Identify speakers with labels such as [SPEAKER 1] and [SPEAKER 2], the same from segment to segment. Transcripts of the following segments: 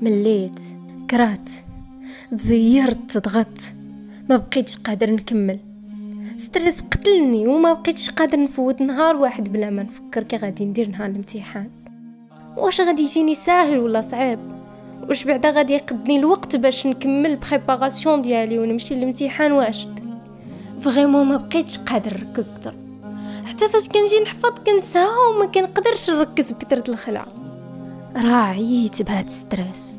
[SPEAKER 1] مليت كرهت تزيرت ضغطت ما بقيتش قادر نكمل ستريس قتلني وما بقيتش قادر نفوت نهار واحد بلا ما نفكر كي غادي ندير نهار الامتحان واش غادي يجيني ساهل ولا صعيب واش بعدا غادي يقدني الوقت باش نكمل بريباراسيون ديالي ونمشي للامتحان واجد فريمون ما بقيتش قادر نركز كتر حتى فاش كنجي نحفظ كنساها وما كنقدرش نركز بكثره الخلع راه عييت بهاد ستريس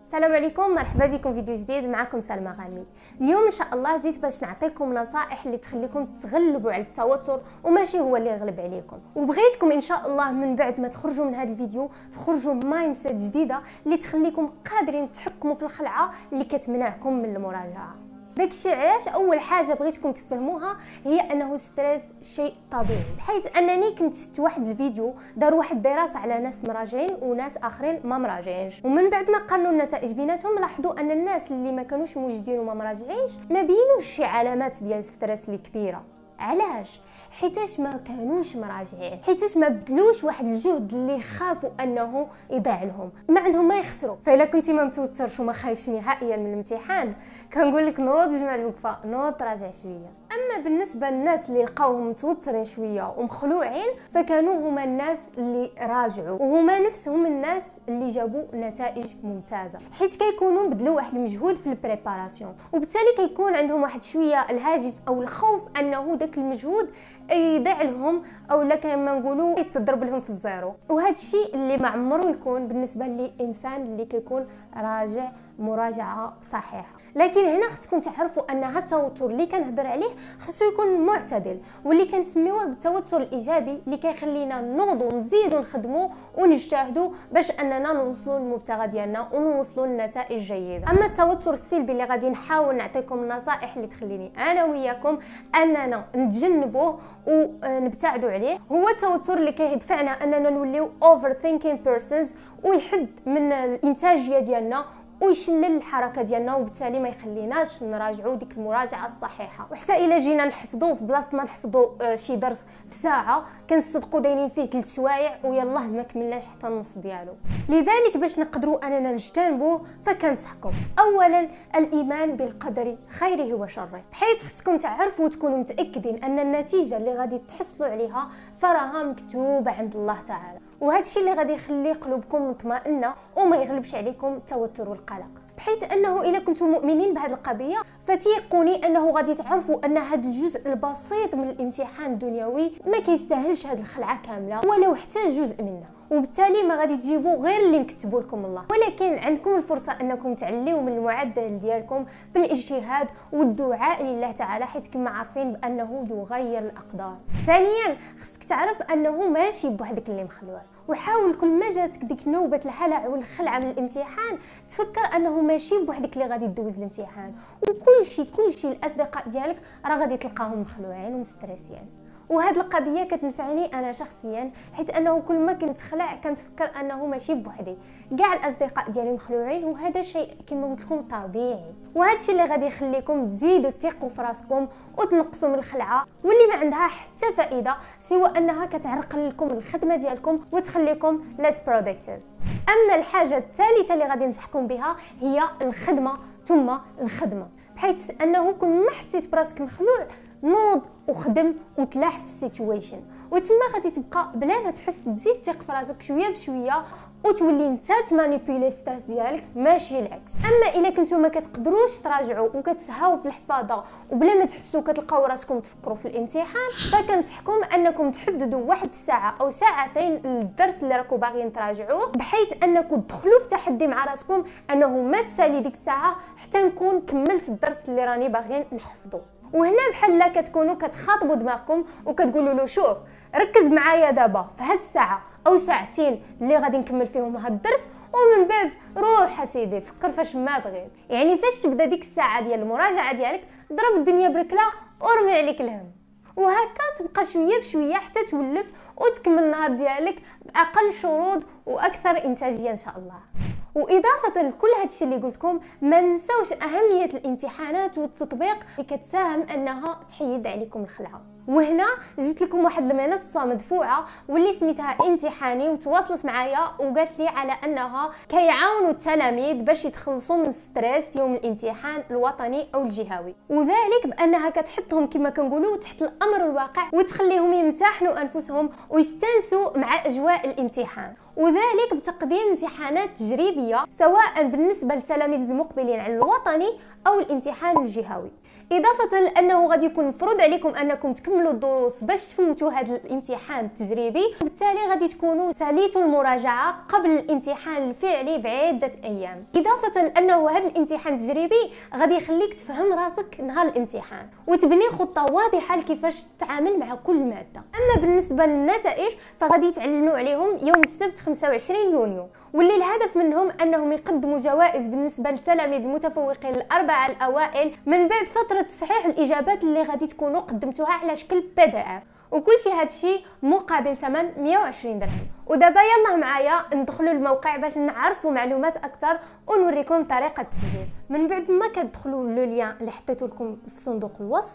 [SPEAKER 1] السلام عليكم مرحبا بكم فيديو جديد معكم سلمى غامي اليوم ان شاء الله جيت باش نعطيكم نصائح اللي تخليكم تغلبوا على التوتر وماشي هو اللي يغلب عليكم وبغيتكم ان شاء الله من بعد ما تخرجوا من هذا الفيديو تخرجوا بمايند جديده اللي تخليكم قادرين تحكموا في الخلعه اللي كتمنعكم من المراجعه داكشي علاش اول حاجه بغيتكم تفهموها هي انه ستريس شيء طبيعي بحيث انني كنت شفت واحد الفيديو دار واحد الدراسه على ناس مراجعين وناس اخرين ما مراجعينش ومن بعد ما قارنوا النتائج بيناتهم لاحظوا ان الناس اللي ما كانوش موجدين وما مراجعينش ما بينوش شي علامات ديال الستريس الكبيره كبيره علاش حيتاش ما كانوش مراجعين حيتاش ما بدلوش واحد الجهد اللي خافوا انه يضيع لهم ما عندهم ما يخسروا فالا كنتي ما متوترش وما خايفش نهائيا من الامتحان كنقول لك نوض جمع الوقفه نوض راجع شويه اما بالنسبه للناس اللي لقاوهم متوترين شويه ومخلوعين فكانوا هما الناس اللي راجعوا وهما نفسهم الناس اللي جابوا نتائج ممتازه حيت كيكونوا بدلوا واحد المجهود في البريباراسيون وبالتالي كيكون عندهم واحد شويه الهاجس او الخوف انه داك المجهود يضيع لهم او لا كما نقولوا يتضرب لهم في الزيرو وهذا الشيء اللي ما عمره يكون بالنسبه للانسان اللي كيكون راجع مراجعه صحيحه لكن هنا خصكم تعرفوا ان هذا التوتر اللي كنهضر عليه خصو يكون معتدل واللي كنسميوه بالتوتر الايجابي اللي كيخلينا نوضو نزيدو نخدمو ونجتهدو باش اننا نوصلوا للمبتغى ديالنا ونوصلوا لنتائج جيده اما التوتر السلبي اللي غادي نحاول نعطيكم النصائح اللي تخليني انا وياكم اننا نتجنبوه ونبتعدوا آه، عليه هو التوتر اللي كيدفعنا اننا نوليو اوفر ثينكينغ بيرسونز ويحد من الانتاجيه ديالنا ويشلل الحركه ديالنا وبالتالي ما يخليناش نراجعوا ديك المراجعه الصحيحه وحتى الا جينا نحفظوا في بلاصه ما نحفظوا آه، شي درس في ساعه كنصدقوا دايرين فيه ثلاث سوايع ويلاه ما كملناش حتى النص ديالو لذلك باش نقدروا اننا نجتنبوه فكنصحكم اولا الايمان بالقدر خيره وشره بحيث خصكم تعرفوا وتكونوا متاكدين ان النتيجه اللي غادي تحصلوا عليها فراها مكتوبه عند الله تعالى وهذا الشيء اللي غادي يخلي قلوبكم مطمئنه وما يغلبش عليكم التوتر والقلق بحيث انه الا كنتم مؤمنين بهذه القضيه فتيقوني انه غادي تعرفوا ان هذا الجزء البسيط من الامتحان الدنيوي ما كيستاهلش هذه الخلعه كامله ولو حتى جزء منها وبالتالي ما غادي تجيبوا غير اللي مكتبوا لكم الله ولكن عندكم الفرصه انكم تعليو من المعدل ديالكم بالاجتهاد والدعاء لله تعالى حيت كما عارفين بانه يغير الاقدار ثانيا خصك تعرف انه ماشي بوحدك اللي مخلوع وحاول كل ما جاتك ديك نوبه الهلع والخلعه من الامتحان تفكر انه ماشي بوحدك اللي غادي دوز الامتحان وكل شيء كل شيء الاصدقاء ديالك راه غادي تلقاهم مخلوعين ومستريسيين وهاد القضيه كتنفعني انا شخصيا حيت انه كل ما كنتخلع كنتفكر انه ماشي بوحدي كاع الاصدقاء ديالي مخلوعين وهذا شيء كما قلت لكم طبيعي وهذا الشيء اللي غادي يخليكم تزيدوا تيقوا في راسكم وتنقصوا من الخلعه واللي ما عندها حتى فائده سوى انها كتعرقل لكم الخدمه ديالكم وتخليكم ليس برودكتيف اما الحاجه الثالثه اللي غادي ننصحكم بها هي الخدمه ثم الخدمه بحيث انه كل ما حسيت براسك مخلوع نوض وخدم وتلاح في السيتويشن وتما غادي تبقى بلا ما تحس تزيد تيق في راسك شويه بشويه وتولي انت تمانيبيلي ستريس ديالك ماشي العكس اما الا كنتو ما كتقدروش تراجعوا وكتسهاو في الحفاظه وبلا ما تحسوا كتلقاو راسكم تفكروا في الامتحان فكنصحكم انكم تحددوا واحد الساعه او ساعتين للدرس اللي راكم باغيين تراجعوه بحيث انكم تدخلوا في تحدي مع راسكم انه ما تسالي ديك الساعه حتى نكون كملت الدرس اللي راني باغيين نحفظه وهنا بحال لا كتكونوا كتخاطبوا دماغكم وكتقولوا له شوف ركز معايا دابا في هاد الساعه او ساعتين اللي غادي نكمل فيهم هاد الدرس ومن بعد روح اسيدي فكر فاش ما بغيت يعني فاش تبدا ديك الساعه ديال المراجعه ديالك ضرب الدنيا بركله ورمي عليك الهم وهكا تبقى شويه بشويه حتى تولف وتكمل النهار ديالك باقل شروط واكثر انتاجيه ان شاء الله واضافه لكل هادشي اللي قلت لكم ما نساوش اهميه الامتحانات والتطبيق اللي كتساهم انها تحيد عليكم الخلعه وهنا جبت لكم واحد المنصه مدفوعه واللي سميتها امتحاني وتواصلت معايا وقالت لي على انها كيعاونوا التلاميذ باش يتخلصوا من ستريس يوم الامتحان الوطني او الجهوي وذلك بانها كتحطهم كما كنقولوا تحت الامر الواقع وتخليهم يمتحنوا انفسهم ويستانسوا مع اجواء الامتحان وذلك بتقديم امتحانات تجريبيه الجهوية سواء بالنسبة للتلاميذ المقبلين على الوطني أو الامتحان الجهوي اضافه لانه غادي يكون مفروض عليكم انكم تكملوا الدروس باش تفوتوا هذا الامتحان التجريبي وبالتالي غادي تكونوا ساليتوا المراجعه قبل الامتحان الفعلي بعده ايام اضافه لانه هذا الامتحان التجريبي غادي يخليك تفهم راسك نهار الامتحان وتبني خطه واضحه لكيفاش تتعامل مع كل ماده اما بالنسبه للنتائج فغادي يتعلموا عليهم يوم السبت 25 يونيو واللي الهدف منهم انهم يقدموا جوائز بالنسبه للتلاميذ المتفوقين الاربعه الاوائل من بعد فتره فتره تصحيح الاجابات اللي غادي تكونوا قدمتوها على شكل بي دي اف وكل شيء هادشي مقابل ثمن 120 درهم ودابا يلا معايا ندخلوا الموقع باش نعرفوا معلومات اكثر ونوريكم طريقه التسجيل من بعد ما كتدخلوا لو ليان اللي حطيت لكم في صندوق الوصف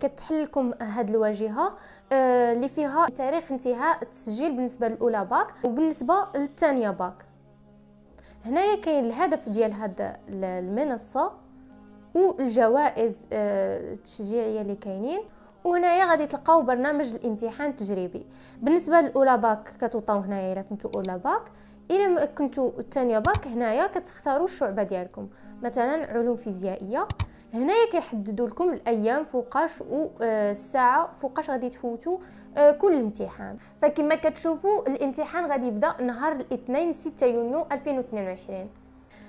[SPEAKER 1] كتحل لكم هاد الواجهه آه، اللي فيها تاريخ انتهاء التسجيل بالنسبه للاولى باك وبالنسبه للثانيه باك هنايا كاين الهدف ديال هاد المنصه والجوائز آه، التشجيعيه اللي كاينين وهنايا غادي تلقاو برنامج الامتحان التجريبي بالنسبه للاولى باك كتوطاو هنايا الا كنتو اولى باك الا كنتو الثانيه باك هنايا كتختاروا الشعبه ديالكم مثلا علوم فيزيائيه هنايا كيحددوا لكم الايام فوقاش والساعه آه، فوقاش غادي تفوتوا آه، كل امتحان فكما كتشوفوا الامتحان غادي يبدا نهار الاثنين 6 يونيو 2022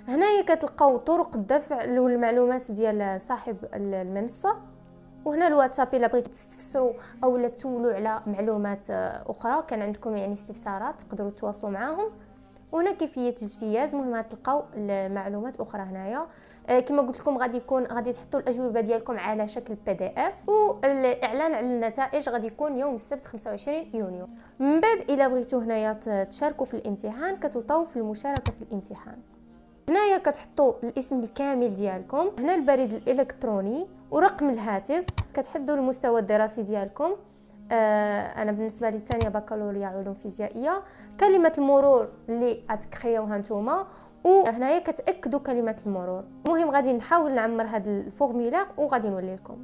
[SPEAKER 1] هنايا كتلقاو طرق الدفع والمعلومات ديال صاحب المنصه وهنا الواتساب الا بغيتو تستفسروا او لا تسولوا على معلومات آه، اخرى كان عندكم يعني استفسارات تقدروا تواصلوا معاهم وهنا كيفيه الاجتياز مهم تلقاو المعلومات اخرى هنايا آه، كما قلت لكم غادي يكون غادي تحطوا الاجوبه ديالكم على شكل بي دي اف والاعلان على النتائج غادي يكون يوم السبت 25 يونيو من بعد الا بغيتو هنايا تشاركوا في الامتحان كتوطاو في المشاركه في الامتحان هنايا كتحطوا الاسم الكامل ديالكم هنا البريد الالكتروني ورقم الهاتف كتحددوا المستوى الدراسي ديالكم آه انا بالنسبه لي الثانيه بكالوريا علوم فيزيائيه كلمه المرور اللي اتكريوها نتوما وهنايا كتاكدوا كلمه المرور المهم غادي نحاول نعمر هذا الفورميلار وغادي نولي لكم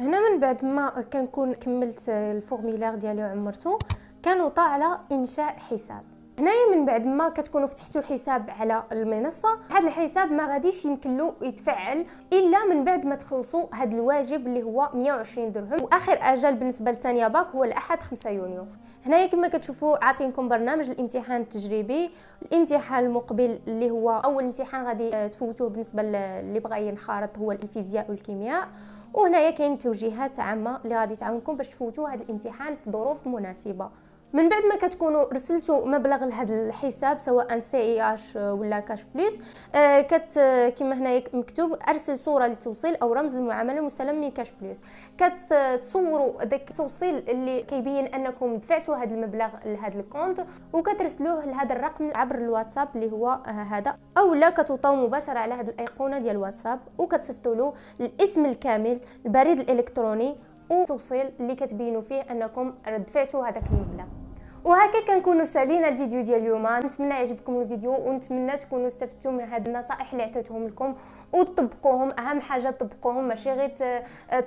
[SPEAKER 1] هنا من بعد ما كنكون كملت الفورميلار ديالي وعمرته كنوطى على انشاء حساب هنايا من بعد ما كتكونوا فتحتوا حساب على المنصه هذا الحساب ما غاديش يمكن له يتفعل الا من بعد ما تخلصوا هذا الواجب اللي هو 120 درهم واخر اجل بالنسبه لثانيا باك هو الاحد 5 يونيو هنايا كما كتشوفوا عاطينكم برنامج الامتحان التجريبي الامتحان المقبل اللي هو اول امتحان غادي آه، تفوتوه بالنسبه اللي بغى ينخرط هو الفيزياء والكيمياء وهنايا كاين توجيهات عامه اللي غادي تعاونكم باش تفوتوا هذا الامتحان في ظروف مناسبه من بعد ما كتكونوا رسلتوا مبلغ لهذا الحساب سواء سي اي اش ولا كاش بليس آه، كت كما هنايا مكتوب ارسل صوره للتوصيل او رمز المعامله المستلم من كاش بليس كتصوروا داك التوصيل اللي كيبين انكم دفعتوا هذا المبلغ لهذا الكونت وكترسلوه لهذا الرقم عبر الواتساب اللي هو هذا او لا كتوطاو مباشره على هذه الايقونه ديال الواتساب وكتصيفطوا له الاسم الكامل البريد الالكتروني وتوصيل اللي كتبينوا فيه انكم دفعتوا هذاك المبلغ وهكا كنكونوا سالينا الفيديو ديال اليوم نتمنى يعجبكم الفيديو ونتمنى تكونوا استفدتوا من هاد النصائح اللي عطيتهم لكم وتطبقوهم اهم حاجه تطبقوهم ماشي غير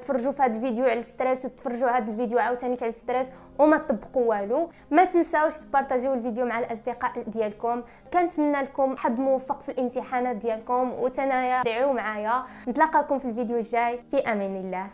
[SPEAKER 1] تفرجوا في هاد الفيديو على الستريس وتفرجوا هاد الفيديو عاوتاني على الستريس وما تطبقوا والو ما تنساوش تبارطاجيو الفيديو مع الاصدقاء ديالكم كنتمنى لكم حظ موفق في الامتحانات ديالكم وتنايا دعوا معايا نتلاقاكم في الفيديو الجاي في امان الله